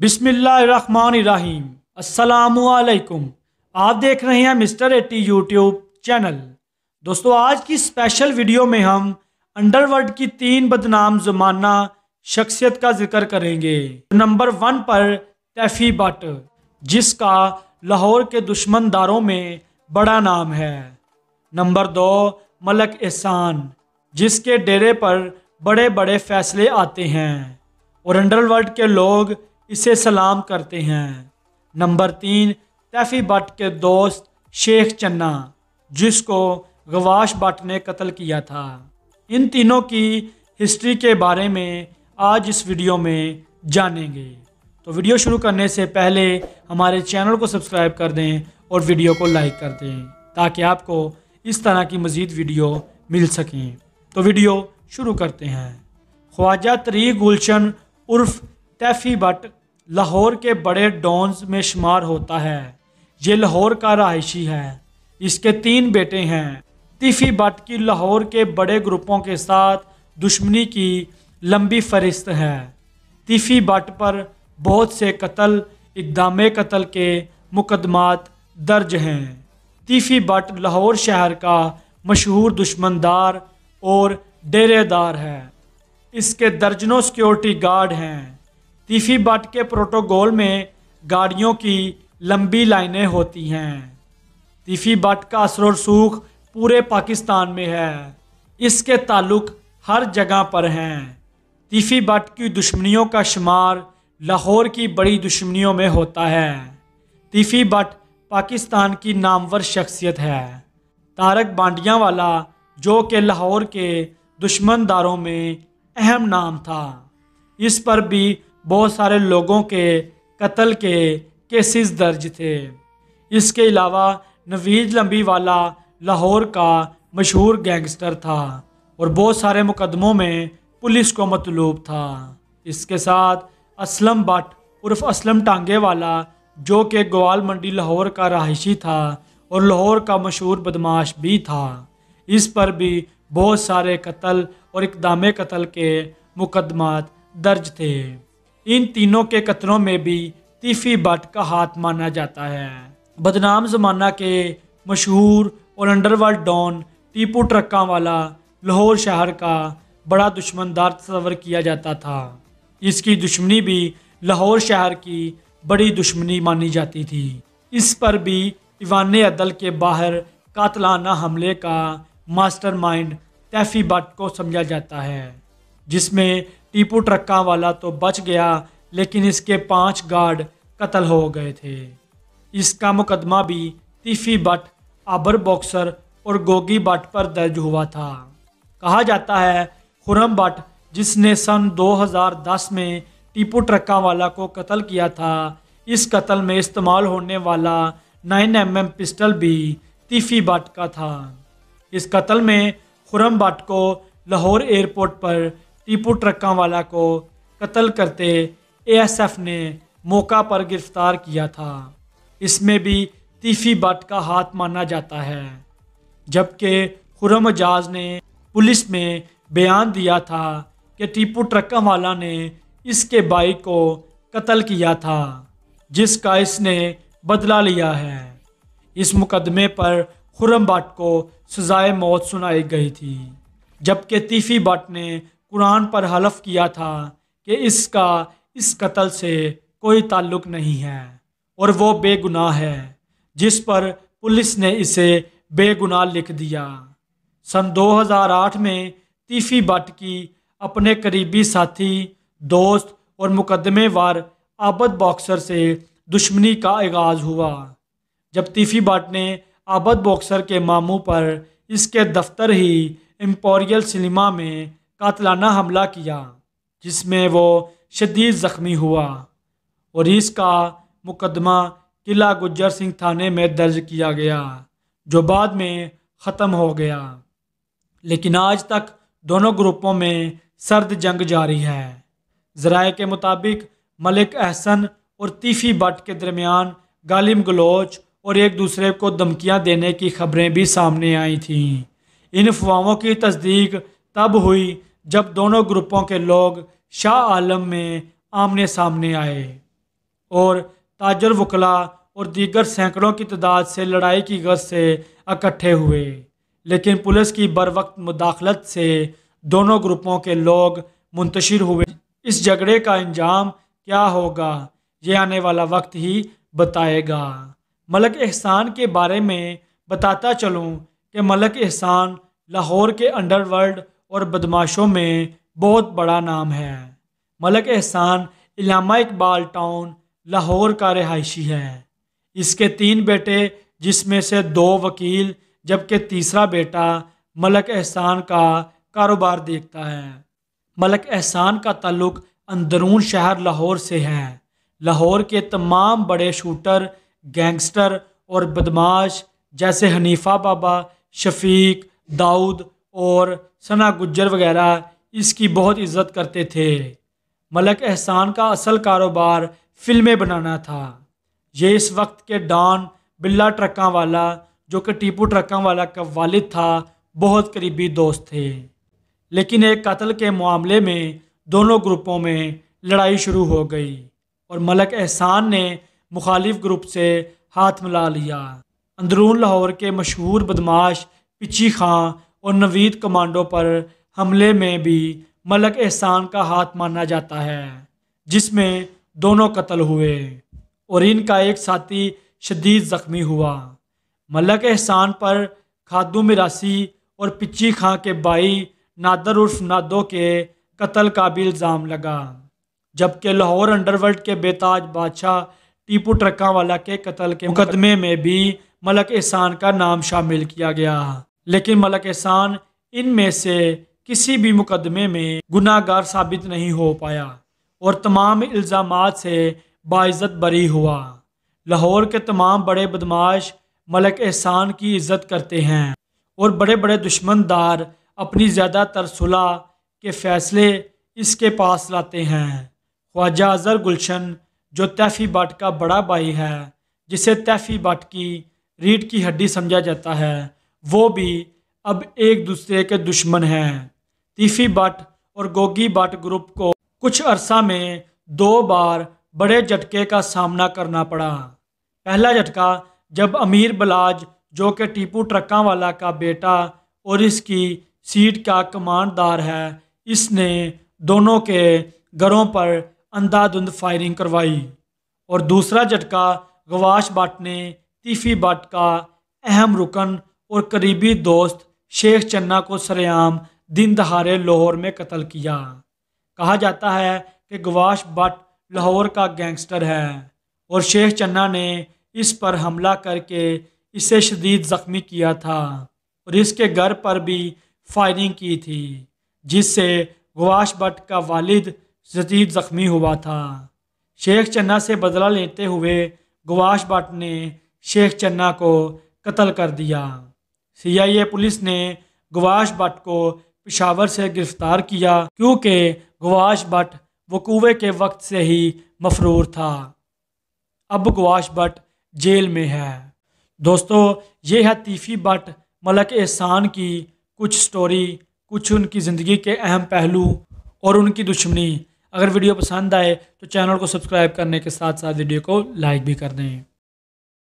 बिसमीम असलकुम आप देख रहे हैं मिस्टर एटी यूट्यूब चैनल दोस्तों आज की स्पेशल वीडियो में हम अंडरवर्ल्ड की तीन बदनाम जुमाना शख्सियत का जिक्र करेंगे नंबर वन पर टैफी बट जिसका लाहौर के दुश्मन दारों में बड़ा नाम है नंबर दो मलक एहसान जिसके डेरे पर बड़े बड़े फैसले आते हैं और अंडरवर्ल्ड के लोग इसे सलाम करते हैं नंबर तीन तैफ़ी भट्ट के दोस्त शेख चन्ना जिसको गवाश भट्ट ने कत्ल किया था इन तीनों की हिस्ट्री के बारे में आज इस वीडियो में जानेंगे तो वीडियो शुरू करने से पहले हमारे चैनल को सब्सक्राइब कर दें और वीडियो को लाइक कर दें ताकि आपको इस तरह की मज़ीद वीडियो मिल सकें तो वीडियो शुरू करते हैं ख्वाजा तरी गुलशन उर्फ तैफी भट्ट लाहौर के बड़े डॉन्स में शुमार होता है ये लाहौर का रहायशी है इसके तीन बेटे हैं तीफी बट की लाहौर के बड़े ग्रुपों के साथ दुश्मनी की लंबी फहरिस्त है तीफी भट पर बहुत से कत्ल इकदाम कत्ल के मुकदमात दर्ज हैं तीफी बट लाहौर शहर का मशहूर दुश्मनदार और डेरेदार है इसके दर्जनों सिक्योरिटी गार्ड हैं तीफी बट के प्रोटोकॉल में गाड़ियों की लंबी लाइनें होती हैं तीफी बट का असर रसूख पूरे पाकिस्तान में है इसके ताल्लुक हर जगह पर हैं तीफी बट की दुश्मनियों का शुमार लाहौर की बड़ी दुश्मनियों में होता है तीफी बट पाकिस्तान की नामवर शख्सियत है तारक बांडिया वाला जो कि लाहौर के दुश्मनदारों में अहम नाम था इस पर भी बहुत सारे लोगों के कत्ल के केसेस दर्ज थे इसके अलावा नवीद लंबी वाला लाहौर का मशहूर गैंगस्टर था और बहुत सारे मुकदमों में पुलिस को मतलूब था इसके साथ असलम भट उर्फ असलम टांगे वाला जो कि ग्वाल मंडी लाहौर का रहायशी था और लाहौर का मशहूर बदमाश भी था इस पर भी बहुत सारे कत्ल और इकदाम कत्ल के मुकदमात दर्ज थे इन तीनों के कतलों में भी तीफी भट्ट का हाथ माना जाता है बदनाम ज़माना के मशहूर और अंडरवर्ल्ड डॉन टीपू ट्रक्का वाला लाहौर शहर का बड़ा दुश्मनदार तस्वर किया जाता था इसकी दुश्मनी भी लाहौर शहर की बड़ी दुश्मनी मानी जाती थी इस पर भी इवान अदल के बाहर कातलाना हमले का मास्टरमाइंड तैफी भट्ट को समझा जाता है जिसमें टीपू ट्रक्का वाला तो बच गया लेकिन इसके पांच गार्ड कत्ल हो गए थे इसका मुकदमा भी तीफी भट्ट आबर बॉक्सर और गोगी भट्ट पर दर्ज हुआ था कहा जाता है खुरम भट्ट जिसने सन 2010 में टीपू ट्रक्का वाला को कत्ल किया था इस कत्ल में इस्तेमाल होने वाला 9 एम mm पिस्टल भी तीफी भट्ट का था इस कत्ल में खुरम भट्ट को लाहौर एयरपोर्ट पर टीपू ट्रकों वाला को कत्ल करते एएसएफ ने मौका पर गिरफ्तार किया था इसमें भी तीफी भट्ट का हाथ माना जाता है जबकि खुरम एजाज ने पुलिस में बयान दिया था कि टीपू ट्रकों वाला ने इसके बाइक को कत्ल किया था जिसका इसने बदला लिया है इस मुकदमे पर खुरम भट्ट को सजाए मौत सुनाई गई थी जबकि तीफी भट्ट ने कुरान पर हलफ किया था कि इसका इस कत्ल से कोई ताल्लुक नहीं है और वो बेगुनाह है जिस पर पुलिस ने इसे बेगुनाह लिख दिया सन 2008 में तीफी भट्ट की अपने करीबी साथी दोस्त और मुकदमेवार आबद बॉक्सर से दुश्मनी का आगाज़ हुआ जब तीफी भट्ट ने आबद बॉक्सर के मामू पर इसके दफ्तर ही एम्पोरियल सिनेमा में कातलाना हमला किया जिसमें वो शदीद ज़ख्मी हुआ और इसका मुकदमा किला गुजर सिंह थाने में दर्ज किया गया जो बाद में ख़त्म हो गया लेकिन आज तक दोनों ग्रुपों में सर्द जंग जारी है ज़राए के मुताबिक मलिक अहसन और तीफी भट्ट के दरमियान गालिम गलोच और एक दूसरे को धमकियाँ देने की खबरें भी सामने आई थीं इन अफवाहों की तस्दीक तब हुई जब दोनों ग्रुपों के लोग शाह आलम में आमने सामने आए और ताजर वकला और दीगर सैकड़ों की तादाद से लड़ाई की गर्ज से इकट्ठे हुए लेकिन पुलिस की बर वक्त मुदाखलत से दोनों ग्रुपों के लोग मुंतशिर हुए इस झगड़े का अंजाम क्या होगा ये आने वाला वक्त ही बताएगा मलक एहसान के बारे में बताता चलूँ कि मलक एहसान लाहौर के अंडरवर्ल्ड और बदमाशों में बहुत बड़ा नाम है मलक एहसान इलामा इकबाल टाउन लाहौर का रहायशी है इसके तीन बेटे जिसमें से दो वकील जबकि तीसरा बेटा मलक एहसान का कारोबार देखता है मलक एहसान का ताल्लुक अंदरून शहर लाहौर से है लाहौर के तमाम बड़े शूटर गैंगस्टर और बदमाश जैसे हनीफा बाबा शफीक दाऊद और सना गुज्जर वगैरह इसकी बहुत इज्जत करते थे मलक एहसान का असल कारोबार फिल्में बनाना था ये इस वक्त के डॉन बिल्ला ट्रक्का वाला जो कि टीपू ट्रकों वाला का वालिद था बहुत करीबी दोस्त थे लेकिन एक कत्ल के मामले में दोनों ग्रुपों में लड़ाई शुरू हो गई और मलक एहसान ने मुखालिफ ग्रुप से हाथ मिला लिया अंदरून लाहौर के मशहूर बदमाश पिची खां और नवीद कमांडो पर हमले में भी मलक एहसान का हाथ माना जाता है जिसमें दोनों कत्ल हुए और इनका एक साथी शदीद ज़ख्मी हुआ मलक एहसान पर खादू मिरासी और पिची खां के भाई नादर उर्फ नादो के कत्ल का भी इल्ज़ाम लगा जबकि लाहौर अंडरवर्ल्ड के बेताज बादशाह टीपू वाला के कत्ल के मुकदमे में भी मलक एहसान का नाम शामिल किया गया लेकिन मलक एहसान इनमें से किसी भी मुकदमे में गुनागार साबित नहीं हो पाया और तमाम इल्ज़ाम से बाज़त बरी हुआ लाहौर के तमाम बड़े बदमाश मलक एहसान की इज्जत करते हैं और बड़े बड़े दुश्मनदार अपनी ज़्यादातर सुलह के फ़ैसले इसके पास लाते हैं ख्वाजा अजहर गुलशन जो तैफ़ी भट्ट का बड़ा भाई है जिसे तैफ़ी बट की रीढ़ की हड्डी समझा जाता है वो भी अब एक दूसरे के दुश्मन हैं तीफी भट्ट और गोगी भट्ट ग्रुप को कुछ अरसा में दो बार बड़े झटके का सामना करना पड़ा पहला झटका जब अमीर बलाज जो कि टीपू ट्रक्का वाला का बेटा और इसकी सीट का कमांडदार है इसने दोनों के घरों पर अंधाधुंध फायरिंग करवाई और दूसरा झटका गवाश भट्ट ने तीफी भट्ट का अहम रुकन और करीबी दोस्त शेख चन्ना को सरेआम दिन दहाड़े लाहौर में कत्ल किया कहा जाता है कि गवाश भट्ट लाहौर का गैंगस्टर है और शेख चन्ना ने इस पर हमला करके इसे शदीद ज़ख्मी किया था और इसके घर पर भी फायरिंग की थी जिससे गवाश भट्ट का वालिद शदीद ज़ख्मी हुआ था शेख चन्ना से बदला लेते हुए गवाश भट्ट ने शेख चन्ना को कत्ल कर दिया सीआईए पुलिस ने गुवाश भट्ट को पिशावर से गिरफ्तार किया क्योंकि गुवाश भट्ट वकूवे के वक्त से ही मफरूर था अब गुवाश भट्ट जेल में है दोस्तों ये है तीफ़ी भट्ट मलक एहसान की कुछ स्टोरी कुछ उनकी ज़िंदगी के अहम पहलू और उनकी दुश्मनी अगर वीडियो पसंद आए तो चैनल को सब्सक्राइब करने के साथ साथ वीडियो को लाइक भी कर दें